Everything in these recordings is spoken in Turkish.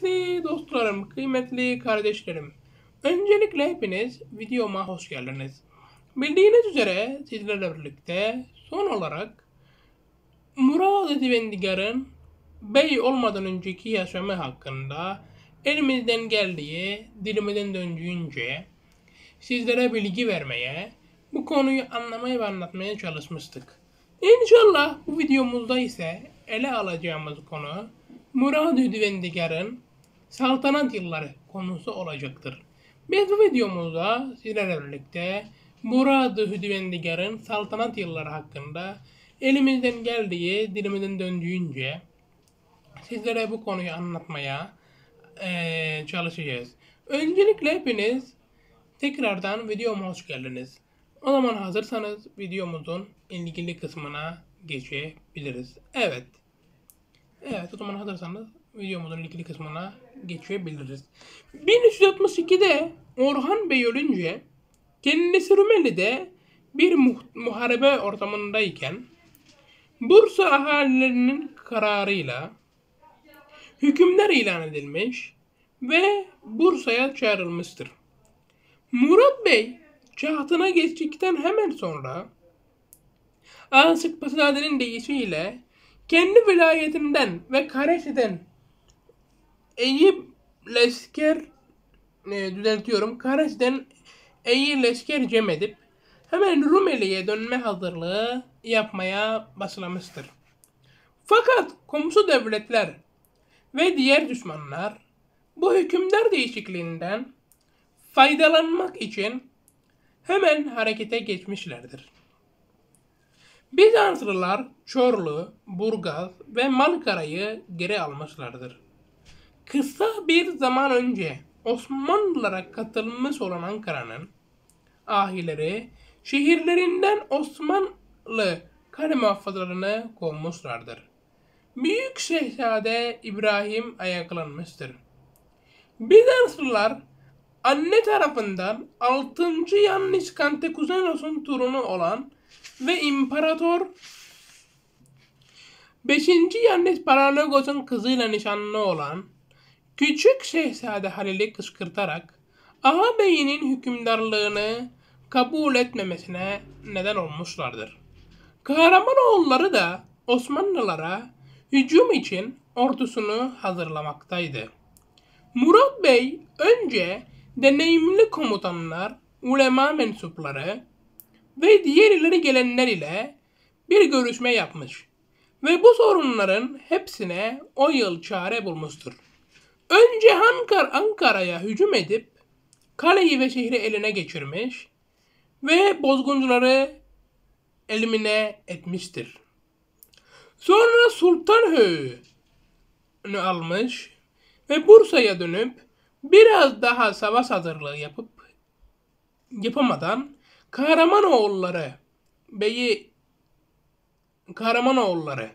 Kıymetli dostlarım, kıymetli kardeşlerim. Öncelikle hepiniz videoma hoş geldiniz. Bildiğiniz üzere sizlerle birlikte son olarak Murad Divendigar'ın bey olmadan önceki yaşamı hakkında elimizden geldiği, dilimizden döndüğünce sizlere bilgi vermeye, bu konuyu anlamaya ve anlatmaya çalışmıştık. İnşallah bu videomuzda ise ele alacağımız konu Murad Düvendigar'ın saltanat yılları konusu olacaktır. Biz bu videomuzda sizlerle birlikte Murad Hüdvendigar'ın saltanat yılları hakkında elimizden geldiği, dilimizden döndüğünce sizlere bu konuyu anlatmaya e, çalışacağız. Öncelikle hepiniz tekrardan videoma hoş geldiniz. O zaman hazırsanız videomuzun ilgili kısmına geçebiliriz. Evet. Evet o zaman hazırsanız videomuzun linkli kısmına geçebiliriz. 1362'de Orhan Bey ölünce kendisi Rumeli'de bir muharebe ortamındayken Bursa ahalilerinin kararıyla hükümler ilan edilmiş ve Bursa'ya çağrılmıştır. Murat Bey tahtına geçtikten hemen sonra Ansık Pasade'nin deyişiyle kendi vilayetinden ve Karesi'den Eyüp Lesker e, düzeltiyorum. Karesi'den Eyüp Lesker cem edip hemen Rumeli'ye dönme hazırlığı yapmaya başlamıştır. Fakat komşu devletler ve diğer düşmanlar bu hükümdar değişikliğinden faydalanmak için hemen harekete geçmişlerdir. Bizanslılar Çorlu, Burgaz ve Malkara'yı geri almışlardır. Kısa bir zaman önce Osmanlılara katılmış olan Ankara'nın ahileri şehirlerinden Osmanlı kale muhafızlarını kovmuşlardır. Büyük Şehzade İbrahim ayaklanmıştır. Bizanslılar anne tarafından 6. Yannis Kantekuzenos'un torunu olan ve imparator 5. Yannis Paranagos'un kızıyla nişanlı olan Küçük Şehzade Halil'i kışkırtarak Ağa Bey'inin hükümdarlığını kabul etmemesine neden olmuşlardır. Kahraman oğulları da Osmanlılara hücum için ordusunu hazırlamaktaydı. Murat Bey önce deneyimli komutanlar, ulema mensupları ve diğer ileri gelenler ile bir görüşme yapmış ve bu sorunların hepsine o yıl çare bulmuştur. Önce Ankara, Ankara'ya hücum edip kaleyi ve şehri eline geçirmiş ve bozguncuları elimine etmiştir. Sonra Sultanhöy'ünü almış ve Bursa'ya dönüp biraz daha savaş hazırlığı yapıp yapamadan Kahramanoğulları Beyi Kahramanoğulları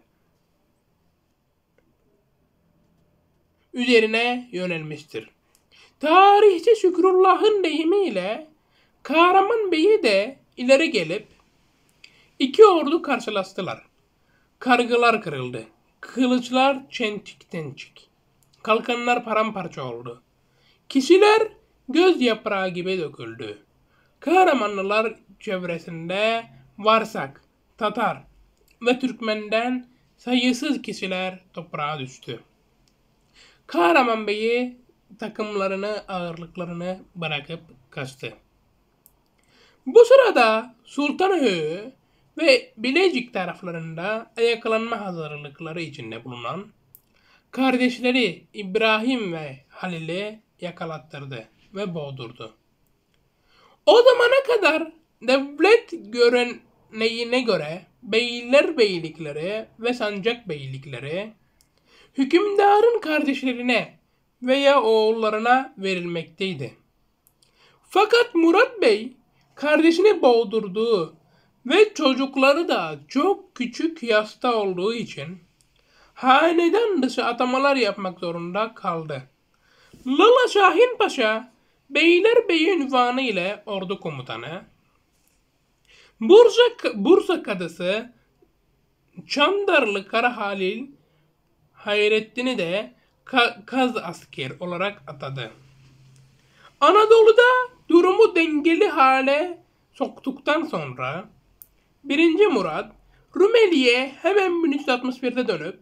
üzerine yönelmiştir. Tarihçi Şükrullah'ın deyimiyle Kahraman Bey'i de ileri gelip iki ordu karşılaştılar. Kargılar kırıldı. Kılıçlar çentikten tençik. Kalkanlar paramparça oldu. Kişiler göz yaprağı gibi döküldü. Kahramanlılar çevresinde Varsak, Tatar ve Türkmen'den sayısız kişiler toprağa düştü. Kahraman Bey'i takımlarını ağırlıklarını bırakıp kaçtı. Bu sırada Sultanahö ve Bilecik taraflarında ayaklanma hazırlıkları içinde bulunan kardeşleri İbrahim ve Halil'i yakalattırdı ve boğdurdu. O zamana kadar devlet göreneğine göre beyler beylikleri ve sancak beylikleri hükümdarın kardeşlerine veya oğullarına verilmekteydi. Fakat Murat Bey kardeşini boğdurduğu ve çocukları da çok küçük yasta olduğu için hanedan dışı atamalar yapmak zorunda kaldı. Lala Şahin Paşa Beyler Beylerbeyi ünvanı ile ordu komutanı, Bursa, Bursa Kadısı Çandarlı Karahalil Hayrettin'i de ka kaz asker olarak atadı. Anadolu'da durumu dengeli hale soktuktan sonra 1. Murat Rumeli'ye hemen 1361'de dönüp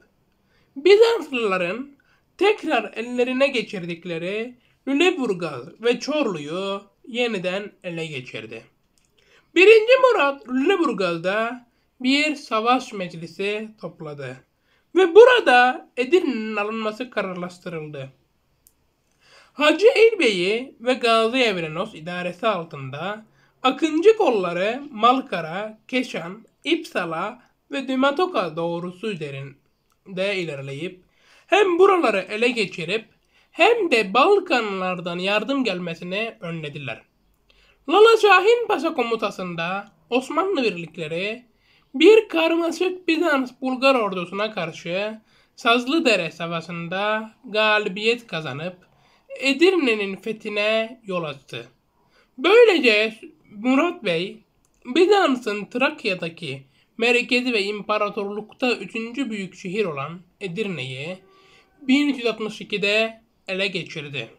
Bizanslıların tekrar ellerine geçirdikleri Lüleburgaz ve Çorlu'yu yeniden ele geçirdi. 1. Murat Lüleburgaz'da bir savaş meclisi topladı ve burada Edirne'nin alınması kararlaştırıldı. Hacı Elbeyi ve Gazi Evrenos idaresi altında Akıncı kolları Malkara, Keşan, İpsala ve Dümatoka doğrusu üzerinde ilerleyip hem buraları ele geçirip hem de Balkanlardan yardım gelmesini önlediler. Lala Şahin Paşa komutasında Osmanlı birlikleri bir karmaşık Bizans Bulgar ordusuna karşı Sazlıdere Savaşı'nda galibiyet kazanıp Edirne'nin fethine yol açtı. Böylece Murat Bey Bizans'ın Trakya'daki merkezi ve imparatorlukta üçüncü büyük şehir olan Edirne'yi 1362'de ele geçirdi.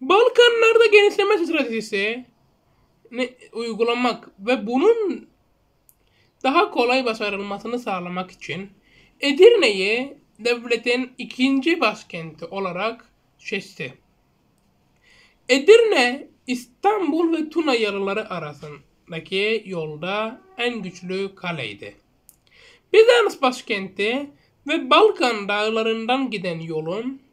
Balkanlarda genişleme stratejisi uygulamak ve bunun daha kolay başarılmasını sağlamak için Edirne'yi devletin ikinci başkenti olarak seçti. Edirne, İstanbul ve Tuna yarıları arasındaki yolda en güçlü kaleydi. Bizans başkenti ve Balkan dağlarından giden yolun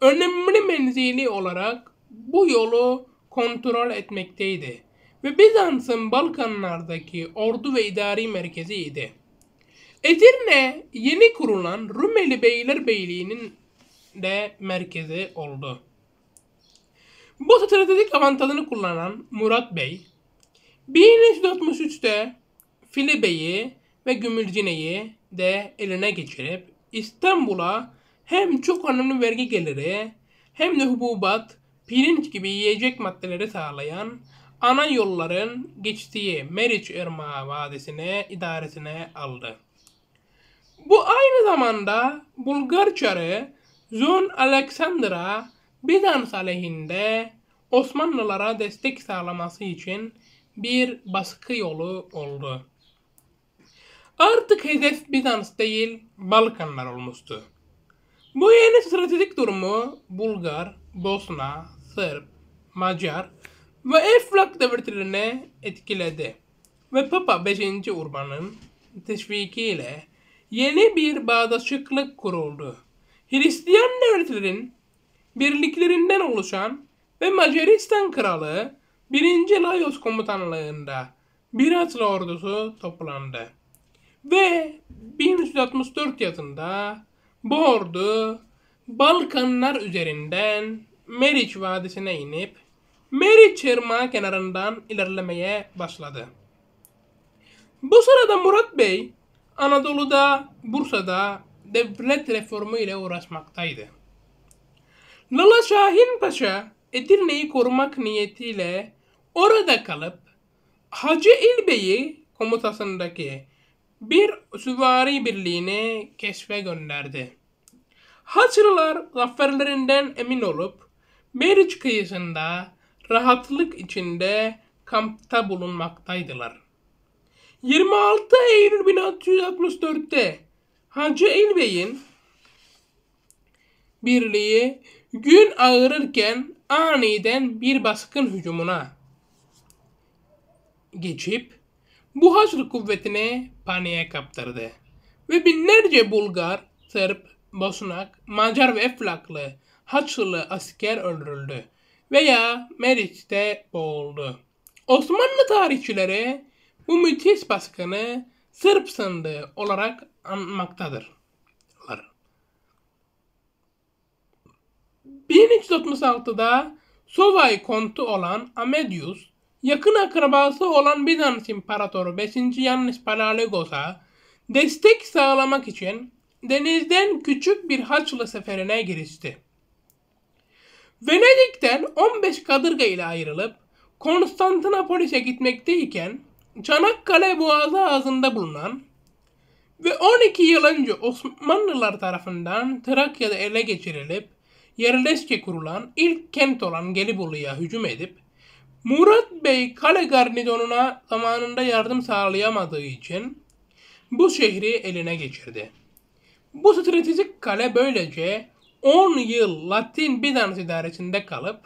önemli menzili olarak bu yolu kontrol etmekteydi ve Bizans'ın Balkanlardaki ordu ve idari merkeziydi. Edirne yeni kurulan Rumeli Beylerbeyliği'nin de merkezi oldu. Bu stratejik avantajını kullanan Murat Bey, 1363'te File ve Gümülcine'yi de eline geçirip İstanbul'a hem çok önemli vergi geliri hem de hububat, pirinç gibi yiyecek maddeleri sağlayan ana yolların geçtiği Meriç Irmağı Vadisi'ne idaresine aldı. Bu aynı zamanda Bulgar çarı Zon Aleksandr'a Bizans aleyhinde Osmanlılara destek sağlaması için bir baskı yolu oldu. Artık hedef Bizans değil Balkanlar olmuştu. Bu yeni stratejik durumu Bulgar, Bosna, Sırp, Macar ve Eflak devletlerine etkiledi. Ve Papa 5. Urban'ın teşvikiyle yeni bir bağdaşıklık kuruldu. Hristiyan devletlerin birliklerinden oluşan ve Macaristan Kralı 1. Lajos komutanlığında bir atlı ordusu toplandı. Ve 1364 yılında bu ordu Balkanlar üzerinden Meriç Vadisi'ne inip Meriç Irmağı kenarından ilerlemeye başladı. Bu sırada Murat Bey Anadolu'da, Bursa'da devlet reformu ile uğraşmaktaydı. Lala Şahin Paşa Edirne'yi korumak niyetiyle orada kalıp Hacı İlbey'i komutasındaki bir süvari birliğini keşfe gönderdi. Haçlılar zaferlerinden emin olup Meriç kıyısında rahatlık içinde kampta bulunmaktaydılar. 26 Eylül 1664'te Hacı Elbey'in birliği gün ağırırken aniden bir baskın hücumuna geçip bu Haçlı kuvvetini paniğe kaptırdı. Ve binlerce Bulgar, Sırp, Bosnak, Macar ve Eflaklı Haçlı asker öldürüldü veya Meriç'te boğuldu. Osmanlı tarihçileri bu müthiş baskını Sırp sandığı olarak anmaktadır. 1366'da Sovay kontu olan Amedius yakın akrabası olan Bizans İmparatoru 5. Yannis Palaiologos'a destek sağlamak için denizden küçük bir haçlı seferine girişti. Venedik'ten 15 kadırga ile ayrılıp Konstantinopolis'e gitmekteyken Çanakkale Boğazı ağzında bulunan ve 12 yıl önce Osmanlılar tarafından Trakya'da ele geçirilip yerleşke kurulan ilk kent olan Gelibolu'ya hücum edip Murat Bey kale garnizonuna zamanında yardım sağlayamadığı için bu şehri eline geçirdi. Bu stratejik kale böylece 10 yıl Latin Bizans idaresinde kalıp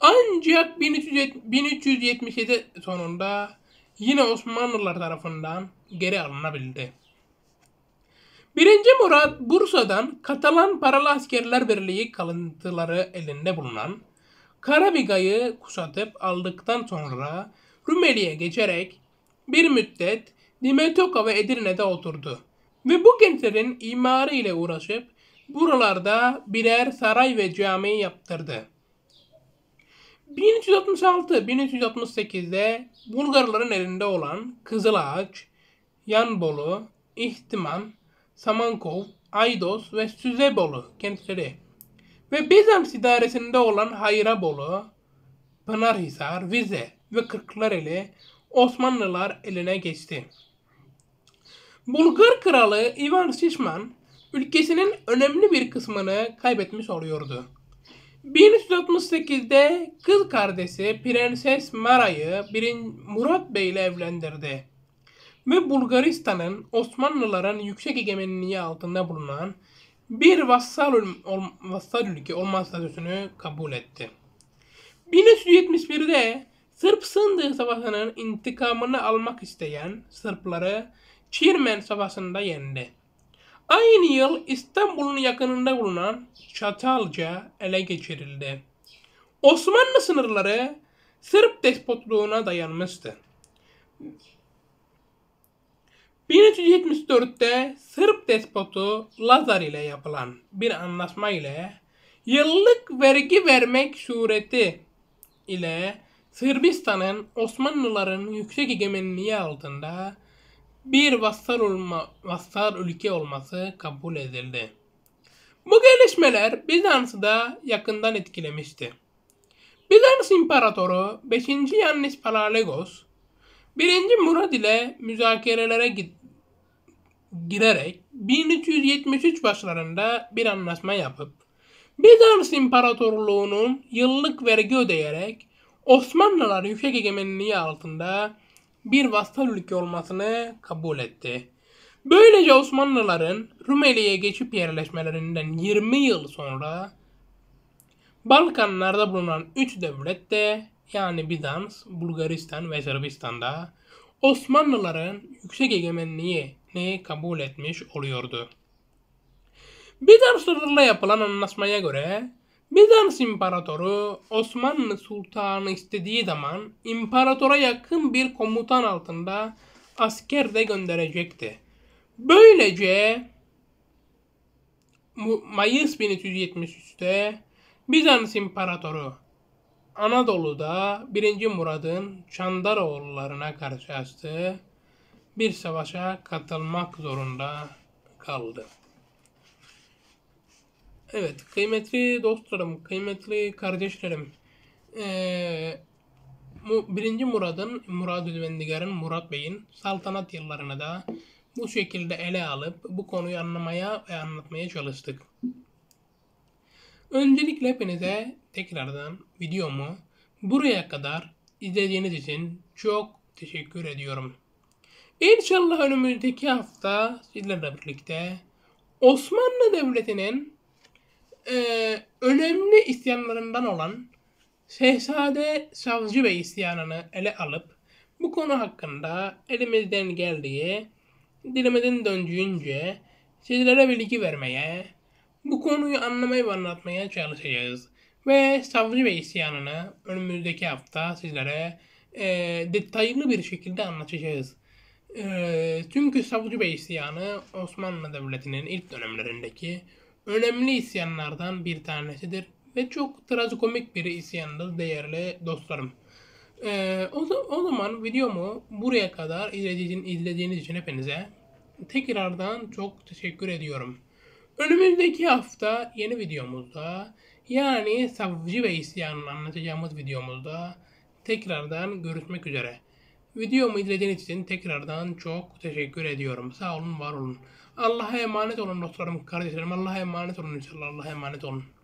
ancak 1377 sonunda yine Osmanlılar tarafından geri alınabildi. Birinci Murat Bursa'dan Katalan Paralı Askerler Birliği kalıntıları elinde bulunan Karabiga'yı kusatıp aldıktan sonra Rumeli'ye geçerek bir müddet Dimetoka ve Edirne'de oturdu. Ve bu kentlerin imarı ile uğraşıp buralarda birer saray ve cami yaptırdı. 1366-1368'de Bulgarların elinde olan Kızılağaç, Yanbolu, İhtiman, Samankov, Aydos ve Süzebolu kentleri ve Bizans idaresinde olan Hayrabolu, Pınarhisar, Vize ve kırklar ile Osmanlılar eline geçti. Bulgar kralı Ivan Şişman ülkesinin önemli bir kısmını kaybetmiş oluyordu. 1368'de kız kardeşi Prenses Mara'yı 1. Murat Bey ile evlendirdi. Ve Bulgaristan'ın Osmanlıların yüksek egemenliği altında bulunan bir vassal, ol, vassal ülke olma statüsünü kabul etti. 1371'de Sırp-Sındığı Savaşı'nın intikamını almak isteyen Sırpları Çirmen Savaşı'nda yendi. Aynı yıl İstanbul'un yakınında bulunan Çatalca ele geçirildi. Osmanlı sınırları Sırp despotluğuna dayanmıştı. 1374'te Sırp despotu Lazar ile yapılan bir anlaşma ile yıllık vergi vermek sureti ile Sırbistan'ın Osmanlıların yüksek egemenliği altında bir vassal, olma, vassal ülke olması kabul edildi. Bu gelişmeler Bizans'ı da yakından etkilemişti. Bizans İmparatoru 5. Yannis Palalegos, 1. Murad ile müzakerelere gitti girerek 1373 başlarında bir anlaşma yapıp Bizans İmparatorluğu'nun yıllık vergi ödeyerek Osmanlılar yüksek egemenliği altında bir vastal ülke olmasını kabul etti. Böylece Osmanlıların Rumeli'ye geçip yerleşmelerinden 20 yıl sonra Balkanlarda bulunan 3 devlet de yani Bizans, Bulgaristan ve Sırbistan'da Osmanlıların yüksek egemenliği ne kabul etmiş oluyordu. Bizans Bizanslılarla yapılan anlaşmaya göre Bizans imparatoru Osmanlı Sultanı istediği zaman imparatora yakın bir komutan altında asker de gönderecekti. Böylece Mayıs 1373'te Bizans imparatoru Anadolu'da 1. Murad'ın Çandaroğullarına karşı açtığı bir savaşa katılmak zorunda kaldı. Evet, kıymetli dostlarım, kıymetli kardeşlerim, ee, birinci Murad'ın, Murad Ülvendigar'ın, Murat Bey'in saltanat yıllarını da bu şekilde ele alıp bu konuyu anlamaya ve anlatmaya çalıştık. Öncelikle hepinize tekrardan videomu buraya kadar izlediğiniz için çok teşekkür ediyorum. İnşallah önümüzdeki hafta sizlerle birlikte Osmanlı Devleti'nin e, önemli isyanlarından olan Şehzade Savcı Bey isyanını ele alıp bu konu hakkında elimizden geldiği, dilimizin döndüğünce sizlere bilgi vermeye, bu konuyu anlamayı ve anlatmaya çalışacağız. Ve savcı ve isyanını önümüzdeki hafta sizlere e, detaylı bir şekilde anlatacağız. E, çünkü savcı ve isyanı Osmanlı Devleti'nin ilk dönemlerindeki önemli isyanlardan bir tanesidir. Ve çok trajikomik bir isyandır değerli dostlarım. Ee, o, o zaman videomu buraya kadar izlediğiniz, izlediğiniz için hepinize tekrardan çok teşekkür ediyorum. Önümüzdeki hafta yeni videomuzda yani savcı ve isyanını anlatacağımız videomuzda tekrardan görüşmek üzere. Videomu izlediğiniz için tekrardan çok teşekkür ediyorum. Sağ olun, var olun. Allah'a emanet olun dostlarım, kardeşlerim. Allah'a emanet olun inşallah. Allah'a emanet olun.